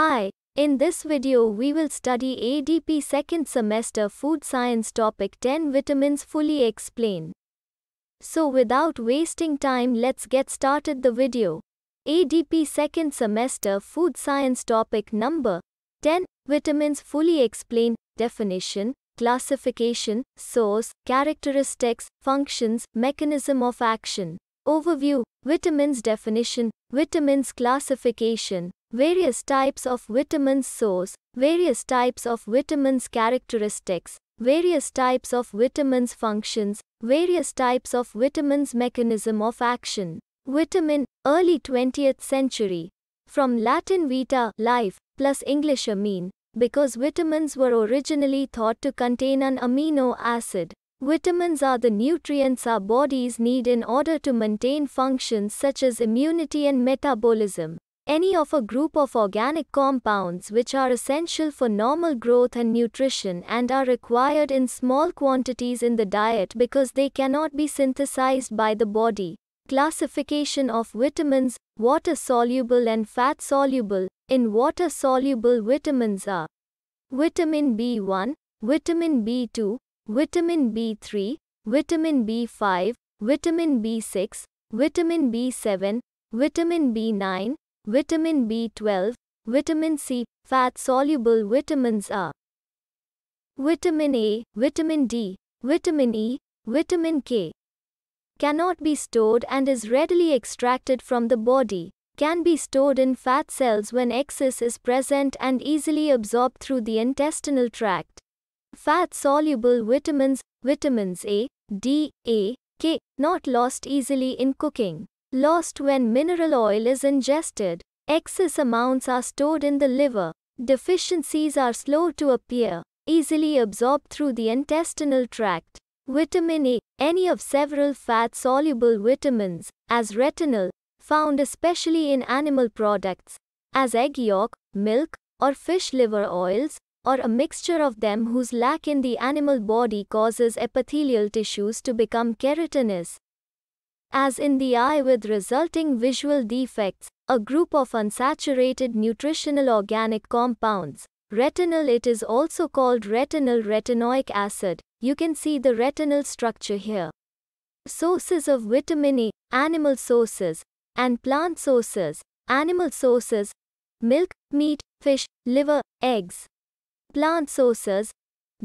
Hi, in this video we will study ADP second semester food science topic 10 vitamins fully explained. So without wasting time let's get started the video. ADP second semester food science topic number 10 vitamins fully explained definition classification source characteristics functions mechanism of action overview vitamins definition Vitamins classification, various types of vitamins source, various types of vitamins characteristics, various types of vitamins functions, various types of vitamins mechanism of action. Vitamin, early 20th century. From Latin vita, life, plus English amine, because vitamins were originally thought to contain an amino acid. Vitamins are the nutrients our bodies need in order to maintain functions such as immunity and metabolism. Any of a group of organic compounds which are essential for normal growth and nutrition and are required in small quantities in the diet because they cannot be synthesized by the body. Classification of vitamins, water soluble and fat soluble. In water soluble vitamins are vitamin B1, vitamin B2, vitamin B3, vitamin B5, vitamin B6, vitamin B7, vitamin B9, vitamin B12, vitamin C. Fat soluble vitamins are vitamin A, vitamin D, vitamin E, vitamin K. Cannot be stored and is readily extracted from the body. Can be stored in fat cells when excess is present and easily absorbed through the intestinal tract fat-soluble vitamins, vitamins A, D, A, K, not lost easily in cooking. Lost when mineral oil is ingested. Excess amounts are stored in the liver. Deficiencies are slow to appear, easily absorbed through the intestinal tract. Vitamin A, any of several fat-soluble vitamins, as retinol, found especially in animal products, as egg yolk, milk, or fish liver oils, or a mixture of them whose lack in the animal body causes epithelial tissues to become keratinous. As in the eye with resulting visual defects, a group of unsaturated nutritional organic compounds, retinal it is also called retinal retinoic acid, you can see the retinal structure here. Sources of vitamin E, animal sources, and plant sources, animal sources, milk, meat, fish, liver, eggs plant sources,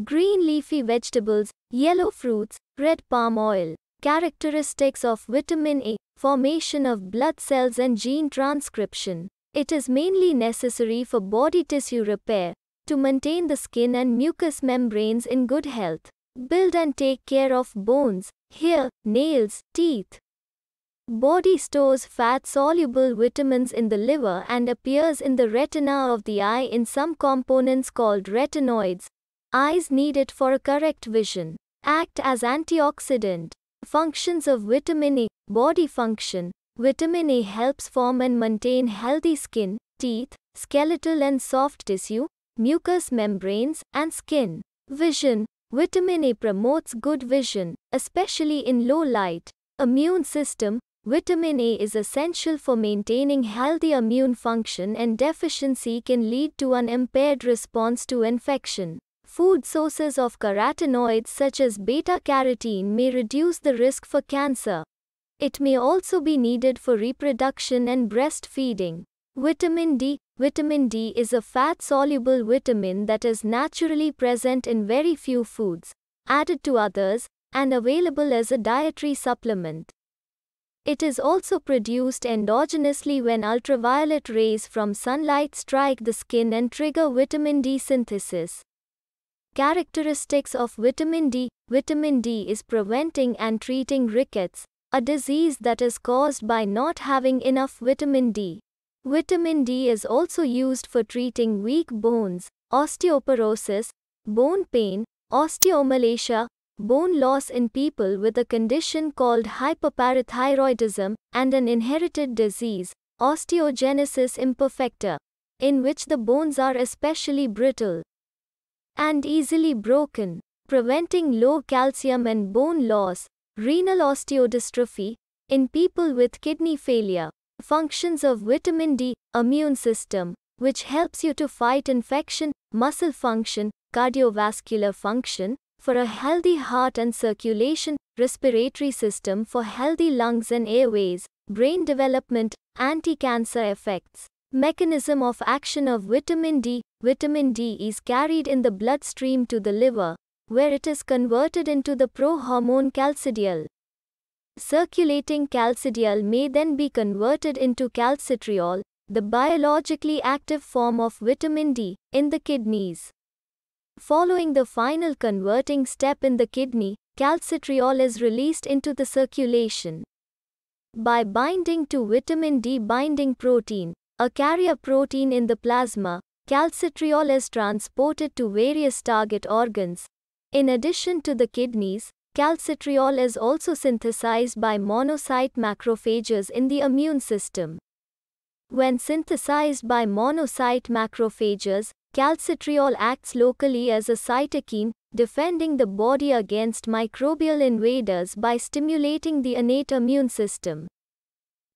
green leafy vegetables, yellow fruits, red palm oil. Characteristics of vitamin A formation of blood cells and gene transcription. It is mainly necessary for body tissue repair, to maintain the skin and mucous membranes in good health. Build and take care of bones, hair, nails, teeth. Body stores fat-soluble vitamins in the liver and appears in the retina of the eye in some components called retinoids. Eyes need it for a correct vision. Act as antioxidant. Functions of vitamin A. Body function. Vitamin A helps form and maintain healthy skin, teeth, skeletal and soft tissue, mucous membranes, and skin. Vision. Vitamin A promotes good vision, especially in low light. Immune system Vitamin A is essential for maintaining healthy immune function and deficiency can lead to an impaired response to infection. Food sources of carotenoids such as beta-carotene may reduce the risk for cancer. It may also be needed for reproduction and breastfeeding. Vitamin D Vitamin D is a fat-soluble vitamin that is naturally present in very few foods, added to others, and available as a dietary supplement. It is also produced endogenously when ultraviolet rays from sunlight strike the skin and trigger vitamin D synthesis. Characteristics of vitamin D Vitamin D is preventing and treating rickets, a disease that is caused by not having enough vitamin D. Vitamin D is also used for treating weak bones, osteoporosis, bone pain, osteomalacia, bone loss in people with a condition called hyperparathyroidism and an inherited disease, osteogenesis imperfecta, in which the bones are especially brittle and easily broken, preventing low calcium and bone loss, renal osteodystrophy, in people with kidney failure. Functions of vitamin D, immune system, which helps you to fight infection, muscle function, cardiovascular function, for a healthy heart and circulation, respiratory system for healthy lungs and airways, brain development, anti-cancer effects. Mechanism of action of vitamin D. Vitamin D is carried in the bloodstream to the liver, where it is converted into the pro-hormone calcidiol. Circulating calcidiol may then be converted into calcitriol, the biologically active form of vitamin D, in the kidneys. Following the final converting step in the kidney, calcitriol is released into the circulation. By binding to vitamin D binding protein, a carrier protein in the plasma, calcitriol is transported to various target organs. In addition to the kidneys, calcitriol is also synthesized by monocyte macrophages in the immune system. When synthesized by monocyte macrophages, Calcitriol acts locally as a cytokine, defending the body against microbial invaders by stimulating the innate immune system.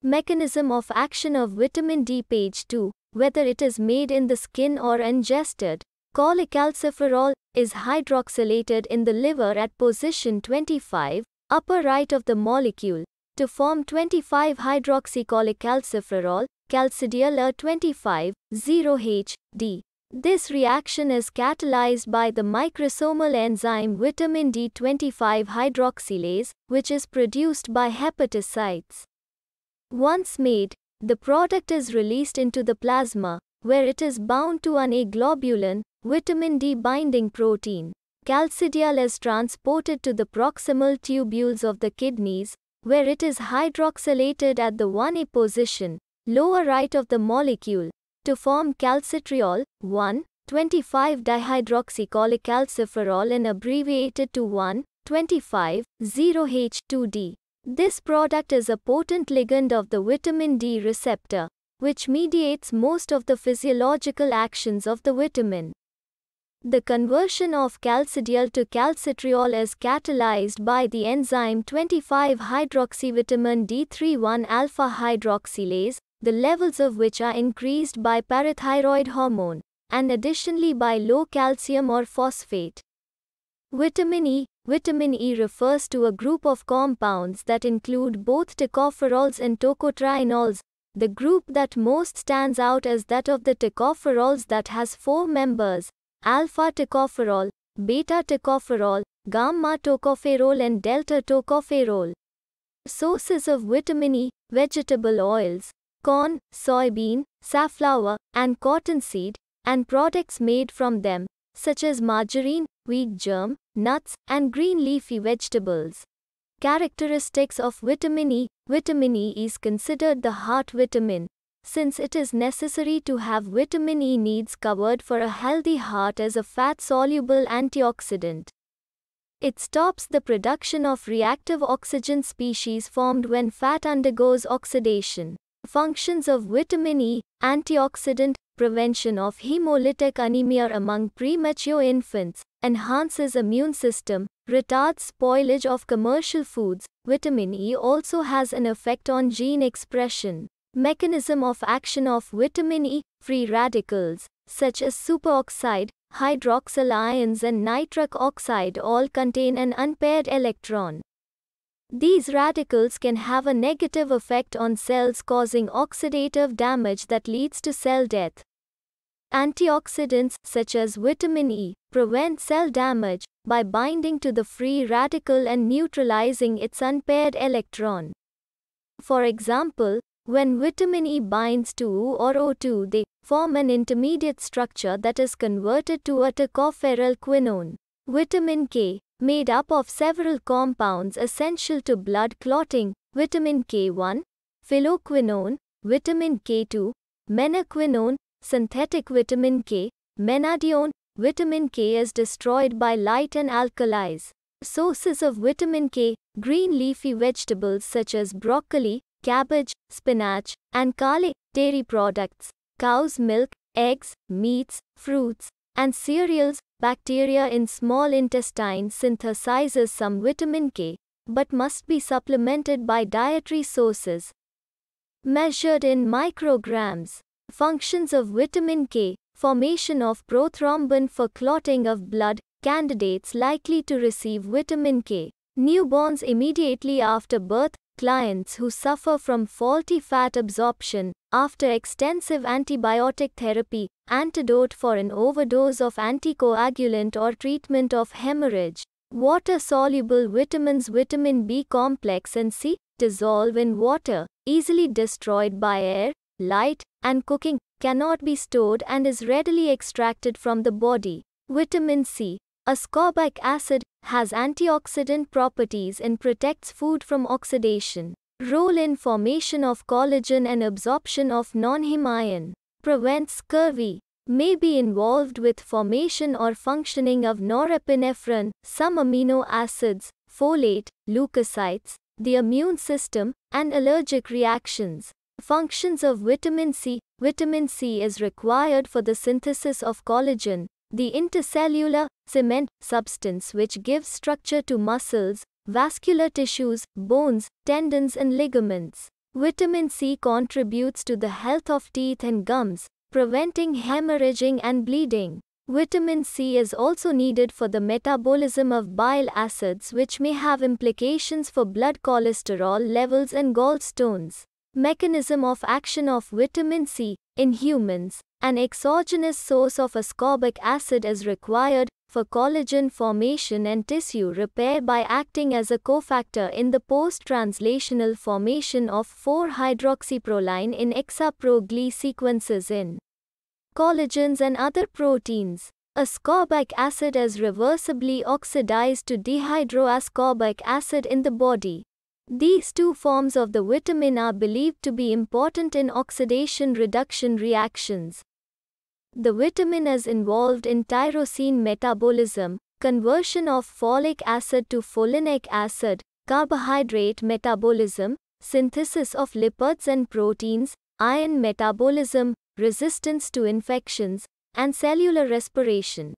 Mechanism of action of vitamin D page 2, whether it is made in the skin or ingested, cholecalciferol is hydroxylated in the liver at position 25, upper right of the molecule, to form 25 hydroxycholecalciferol calcidiol 25, 0H, D. This reaction is catalyzed by the microsomal enzyme vitamin D25 hydroxylase, which is produced by hepatocytes. Once made, the product is released into the plasma, where it is bound to an A-globulin, vitamin D binding protein. Calcidiol is transported to the proximal tubules of the kidneys, where it is hydroxylated at the 1A position, lower right of the molecule, to form calcitriol, 1,25-dihydroxycholecalciferol and abbreviated to 1,25,0H2D. This product is a potent ligand of the vitamin D receptor, which mediates most of the physiological actions of the vitamin. The conversion of calcidiol to calcitriol is catalyzed by the enzyme 25-hydroxyvitamin D31 alpha hydroxylase the levels of which are increased by parathyroid hormone, and additionally by low calcium or phosphate. Vitamin E Vitamin E refers to a group of compounds that include both tocopherols and tocotrienols, the group that most stands out is that of the tocopherols that has four members, alpha tocopherol, beta tocopherol, gamma tocopherol and delta tocopherol. Sources of vitamin E, vegetable oils, corn, soybean, safflower, and cottonseed, and products made from them, such as margarine, wheat germ, nuts, and green leafy vegetables. Characteristics of vitamin E Vitamin E is considered the heart vitamin. Since it is necessary to have vitamin E needs covered for a healthy heart as a fat soluble antioxidant. It stops the production of reactive oxygen species formed when fat undergoes oxidation. Functions of vitamin E, antioxidant, prevention of hemolytic anemia among premature infants, enhances immune system, retards spoilage of commercial foods. Vitamin E also has an effect on gene expression. Mechanism of action of vitamin E, free radicals, such as superoxide, hydroxyl ions and nitric oxide all contain an unpaired electron. These radicals can have a negative effect on cells causing oxidative damage that leads to cell death. Antioxidants, such as vitamin E, prevent cell damage by binding to the free radical and neutralizing its unpaired electron. For example, when vitamin E binds to O or O2, they form an intermediate structure that is converted to a tocopherol quinone. Vitamin K, made up of several compounds essential to blood clotting, vitamin K1, phylloquinone, vitamin K2, menaquinone, synthetic vitamin K, menadione, vitamin K is destroyed by light and alkalis. Sources of vitamin K, green leafy vegetables such as broccoli, cabbage, spinach, and kale, dairy products, cow's milk, eggs, meats, fruits, and cereals, bacteria in small intestine synthesizes some vitamin K, but must be supplemented by dietary sources. Measured in micrograms, functions of vitamin K, formation of prothrombin for clotting of blood, candidates likely to receive vitamin K. Newborns immediately after birth clients who suffer from faulty fat absorption after extensive antibiotic therapy, antidote for an overdose of anticoagulant or treatment of hemorrhage. Water soluble vitamins vitamin B complex and C dissolve in water, easily destroyed by air, light, and cooking, cannot be stored and is readily extracted from the body. Vitamin C Ascorbic acid has antioxidant properties and protects food from oxidation. Role in formation of collagen and absorption of non-heme iron. Prevents scurvy. May be involved with formation or functioning of norepinephrine, some amino acids, folate, leukocytes, the immune system, and allergic reactions. Functions of vitamin C Vitamin C is required for the synthesis of collagen, the intercellular, cement, substance which gives structure to muscles, vascular tissues, bones, tendons, and ligaments. Vitamin C contributes to the health of teeth and gums, preventing hemorrhaging and bleeding. Vitamin C is also needed for the metabolism of bile acids, which may have implications for blood cholesterol levels and gallstones. Mechanism of action of vitamin C in humans an exogenous source of ascorbic acid is required for collagen formation and tissue repair by acting as a cofactor in the post-translational formation of 4-hydroxyproline in hexaprogly sequences in collagens and other proteins. Ascorbic acid is reversibly oxidized to dehydroascorbic acid in the body. These two forms of the vitamin are believed to be important in oxidation reduction reactions. The vitamin is involved in tyrosine metabolism, conversion of folic acid to folinic acid, carbohydrate metabolism, synthesis of lipids and proteins, iron metabolism, resistance to infections, and cellular respiration.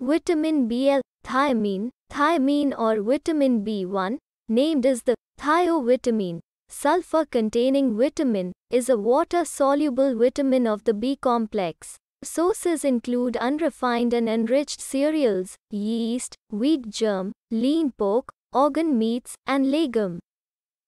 Vitamin BL, thiamine, thiamine or vitamin B1, named as the thiovitamin, Sulfur containing vitamin is a water soluble vitamin of the B complex. Sources include unrefined and enriched cereals, yeast, wheat germ, lean pork, organ meats, and legume.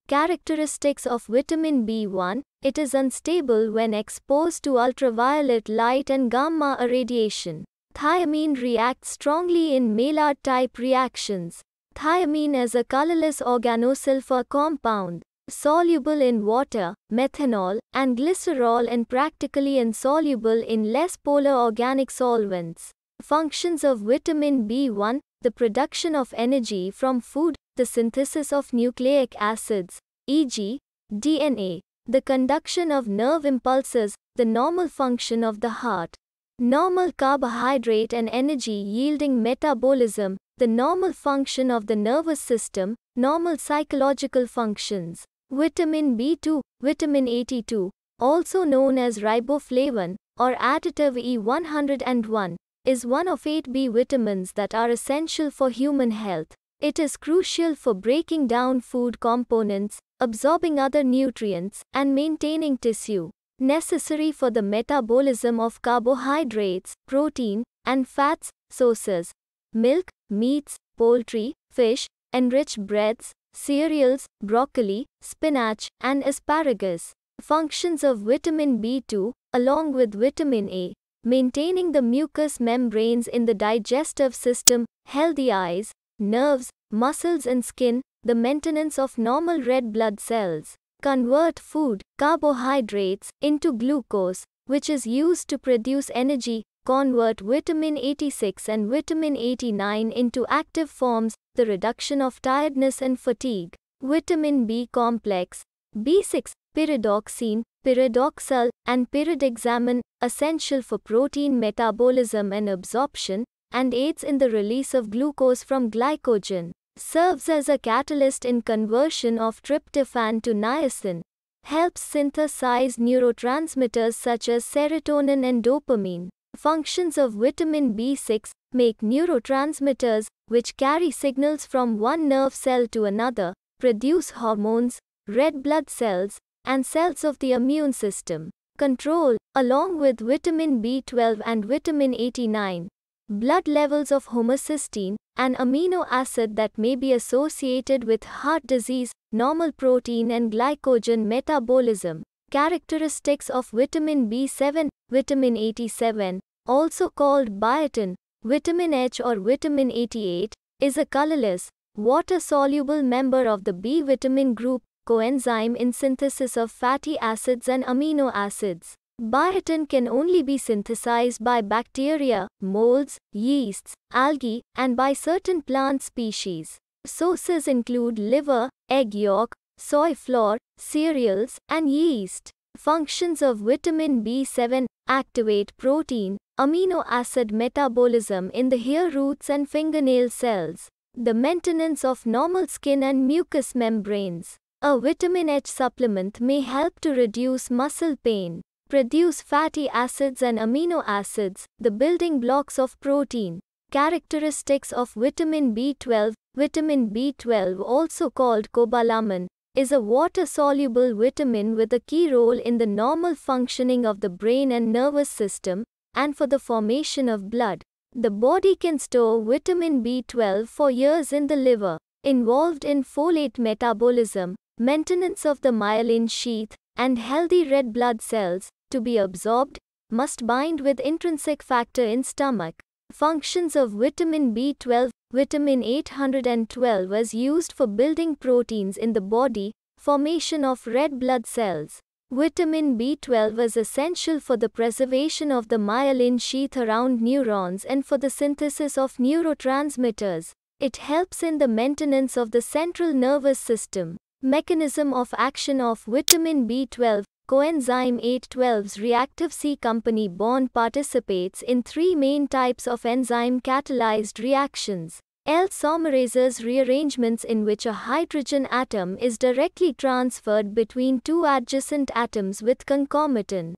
Characteristics of vitamin B1 It is unstable when exposed to ultraviolet light and gamma irradiation. Thiamine reacts strongly in Maillard type reactions. Thiamine is a colorless organosulfur compound soluble in water, methanol, and glycerol and practically insoluble in less polar organic solvents. Functions of vitamin B1, the production of energy from food, the synthesis of nucleic acids, e.g., DNA, the conduction of nerve impulses, the normal function of the heart. Normal carbohydrate and energy yielding metabolism, the normal function of the nervous system, normal psychological functions. Vitamin B2, vitamin 82, also known as riboflavin or additive E101, is one of 8 B vitamins that are essential for human health. It is crucial for breaking down food components, absorbing other nutrients, and maintaining tissue necessary for the metabolism of carbohydrates, protein, and fats sources. Milk, meats, poultry, fish, enriched breads, cereals, broccoli, spinach, and asparagus. Functions of vitamin B2, along with vitamin A, maintaining the mucous membranes in the digestive system, healthy eyes, nerves, muscles, and skin, the maintenance of normal red blood cells. Convert food, carbohydrates, into glucose, which is used to produce energy, convert vitamin 86 and vitamin 89 into active forms, the reduction of tiredness and fatigue. Vitamin B complex, B6, pyridoxine, pyridoxal, and pyridoxamine, essential for protein metabolism and absorption, and aids in the release of glucose from glycogen, serves as a catalyst in conversion of tryptophan to niacin, helps synthesize neurotransmitters such as serotonin and dopamine. Functions of vitamin B6 make neurotransmitters, which carry signals from one nerve cell to another, produce hormones, red blood cells, and cells of the immune system. Control, along with vitamin B12 and vitamin 89, blood levels of homocysteine, an amino acid that may be associated with heart disease, normal protein and glycogen metabolism. Characteristics of vitamin B7, vitamin 87, also called biotin, vitamin H or vitamin 88, is a colorless, water-soluble member of the B vitamin group, coenzyme in synthesis of fatty acids and amino acids. Biotin can only be synthesized by bacteria, molds, yeasts, algae, and by certain plant species. Sources include liver, egg yolk, soy flour, cereals, and yeast. Functions of vitamin B7 activate protein, amino acid metabolism in the hair roots and fingernail cells, the maintenance of normal skin and mucous membranes. A vitamin H supplement may help to reduce muscle pain, produce fatty acids and amino acids, the building blocks of protein. Characteristics of vitamin B12 Vitamin B12, also called cobalamin, is a water-soluble vitamin with a key role in the normal functioning of the brain and nervous system, and for the formation of blood. The body can store vitamin B12 for years in the liver, involved in folate metabolism, maintenance of the myelin sheath, and healthy red blood cells, to be absorbed, must bind with intrinsic factor in stomach. Functions of vitamin B12 vitamin 812 was used for building proteins in the body, formation of red blood cells. Vitamin B12 was essential for the preservation of the myelin sheath around neurons and for the synthesis of neurotransmitters. It helps in the maintenance of the central nervous system. Mechanism of action of vitamin B12 Coenzyme 812's reactive C company bond participates in three main types of enzyme catalyzed reactions. L-somerases rearrangements in which a hydrogen atom is directly transferred between two adjacent atoms with concomitant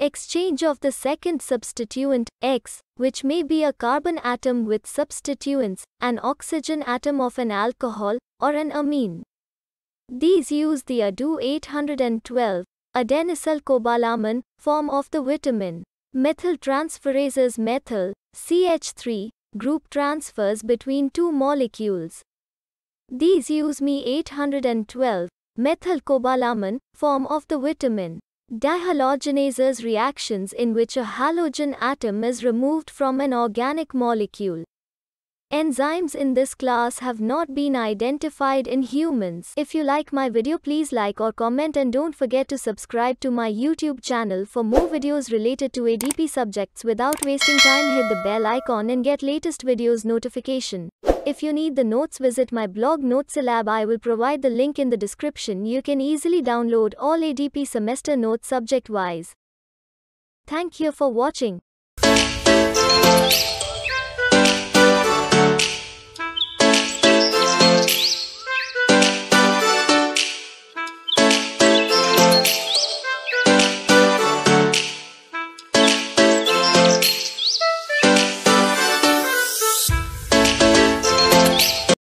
exchange of the second substituent, X, which may be a carbon atom with substituents, an oxygen atom of an alcohol, or an amine. These use the ADU-812, adenosylcobalamin form of the vitamin methyltransferases methyl, CH3, group transfers between two molecules. These use Me812 methylcobalamin form of the vitamin. Dihalogenases reactions in which a halogen atom is removed from an organic molecule. Enzymes in this class have not been identified in humans. If you like my video please like or comment and don't forget to subscribe to my YouTube channel for more videos related to ADP subjects. Without wasting time hit the bell icon and get latest videos notification. If you need the notes visit my blog Notesilab I will provide the link in the description. You can easily download all ADP semester notes subject wise. Thank you for watching.